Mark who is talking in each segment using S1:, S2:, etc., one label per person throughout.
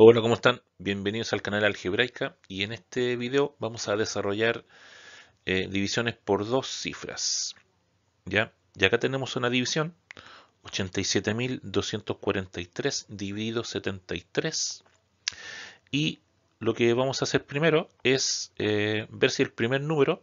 S1: Hola, ¿cómo están? Bienvenidos al canal Algebraica y en este video vamos a desarrollar eh, divisiones por dos cifras. ¿ya? Y acá tenemos una división, 87.243 dividido 73. Y lo que vamos a hacer primero es eh, ver si el primer número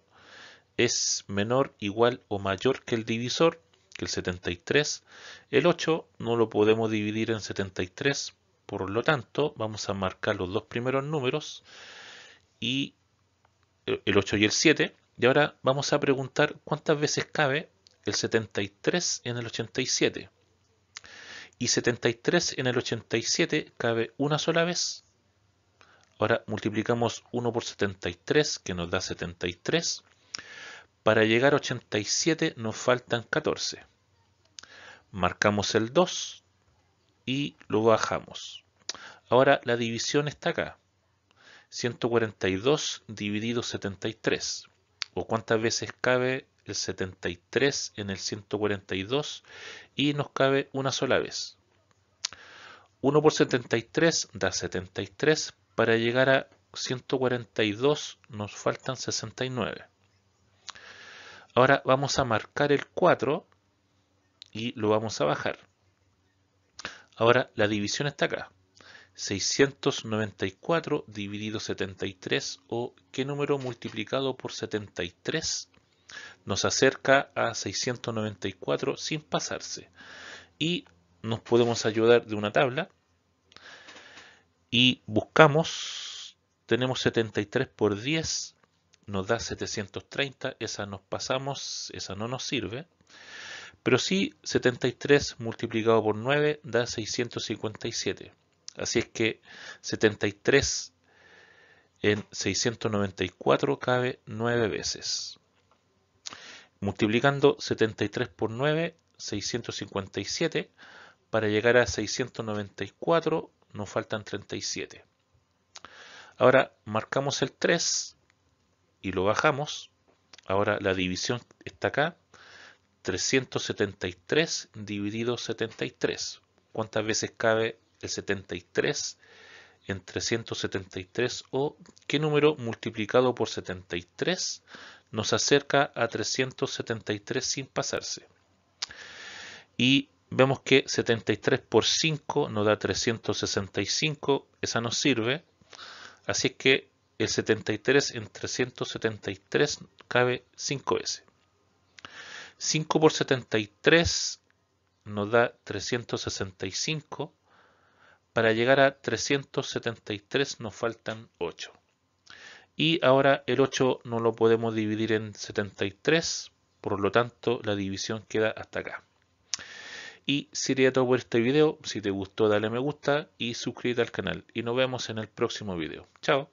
S1: es menor, igual o mayor que el divisor, que el 73. El 8 no lo podemos dividir en 73 por lo tanto, vamos a marcar los dos primeros números y eh, el 8 y el 7. Y ahora vamos a preguntar cuántas veces cabe el 73 en el 87. Y 73 en el 87 cabe una sola vez. Ahora multiplicamos 1 por 73, que nos da 73. Para llegar a 87 nos faltan 14. Marcamos el 2 y lo bajamos. Ahora la división está acá. 142 dividido 73. O cuántas veces cabe el 73 en el 142 y nos cabe una sola vez. 1 por 73 da 73. Para llegar a 142 nos faltan 69. Ahora vamos a marcar el 4 y lo vamos a bajar. Ahora, la división está acá. 694 dividido 73 o qué número multiplicado por 73 nos acerca a 694 sin pasarse. Y nos podemos ayudar de una tabla y buscamos, tenemos 73 por 10, nos da 730, esa nos pasamos, esa no nos sirve. Pero sí, 73 multiplicado por 9 da 657. Así es que 73 en 694 cabe 9 veces. Multiplicando 73 por 9, 657. Para llegar a 694 nos faltan 37. Ahora marcamos el 3 y lo bajamos. Ahora la división está acá. 373 dividido 73. ¿Cuántas veces cabe el 73 en 373 o qué número multiplicado por 73 nos acerca a 373 sin pasarse? Y vemos que 73 por 5 nos da 365, esa nos sirve. Así es que el 73 en 373 cabe 5 veces 5 por 73 nos da 365. Para llegar a 373 nos faltan 8. Y ahora el 8 no lo podemos dividir en 73, por lo tanto la división queda hasta acá. Y sería todo por este video. Si te gustó dale me gusta y suscríbete al canal. Y nos vemos en el próximo video. Chao.